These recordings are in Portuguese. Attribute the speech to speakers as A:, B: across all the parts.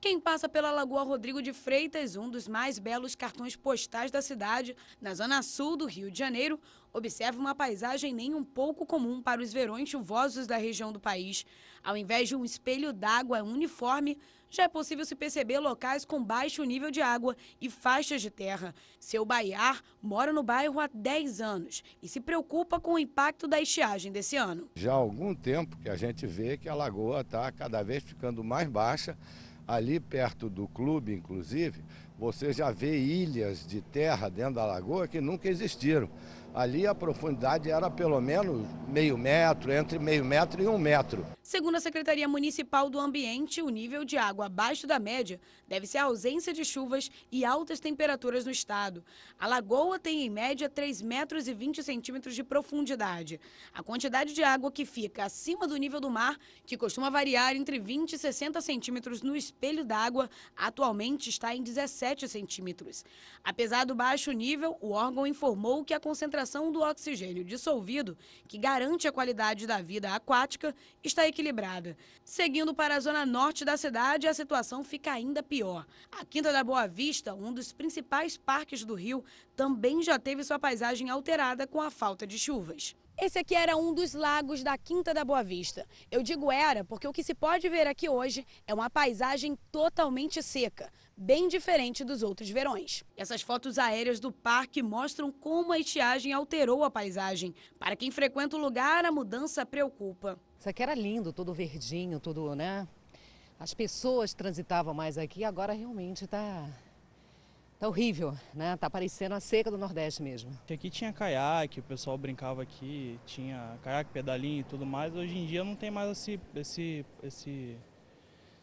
A: Quem passa pela Lagoa Rodrigo de Freitas, um dos mais belos cartões postais da cidade, na zona sul do Rio de Janeiro, observa uma paisagem nem um pouco comum para os verões chuvosos da região do país. Ao invés de um espelho d'água uniforme, já é possível se perceber locais com baixo nível de água e faixas de terra. Seu Baiar mora no bairro há 10 anos e se preocupa com o impacto da estiagem desse ano. Já
B: há algum tempo que a gente vê que a lagoa está cada vez ficando mais baixa ali perto do clube, inclusive, você já vê ilhas de terra dentro da lagoa que nunca existiram. Ali a profundidade era pelo menos meio metro, entre meio metro e um metro.
A: Segundo a Secretaria Municipal do Ambiente, o nível de água abaixo da média deve ser a ausência de chuvas e altas temperaturas no estado. A lagoa tem, em média, 3,20 metros e 20 centímetros de profundidade. A quantidade de água que fica acima do nível do mar, que costuma variar entre 20 e 60 centímetros no espelho d'água, atualmente está em 17 centímetros. Apesar do baixo nível, o órgão informou que a concentração do oxigênio dissolvido, que garante a qualidade da vida aquática, está equilibrada equilibrada. Seguindo para a zona norte da cidade, a situação fica ainda pior. A Quinta da Boa Vista, um dos principais parques do Rio, também já teve sua paisagem alterada com a falta de chuvas. Esse aqui era um dos lagos da Quinta da Boa Vista. Eu digo era porque o que se pode ver aqui hoje é uma paisagem totalmente seca, bem diferente dos outros verões. Essas fotos aéreas do parque mostram como a estiagem alterou a paisagem. Para quem frequenta o lugar, a mudança preocupa. Isso aqui era lindo, todo verdinho, todo, né? As pessoas transitavam mais aqui, agora realmente está Tá horrível, né? Tá parecendo a seca do
C: Nordeste mesmo. Aqui tinha caiaque, o pessoal brincava aqui, tinha caiaque, pedalinho e tudo mais. Hoje em dia não tem mais esse, esse, esse,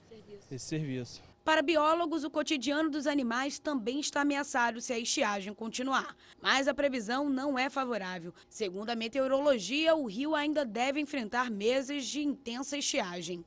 C: serviço. esse serviço.
A: Para biólogos, o cotidiano dos animais também está ameaçado se a estiagem continuar. Mas a previsão não é favorável. Segundo a meteorologia, o rio ainda deve enfrentar meses de intensa estiagem.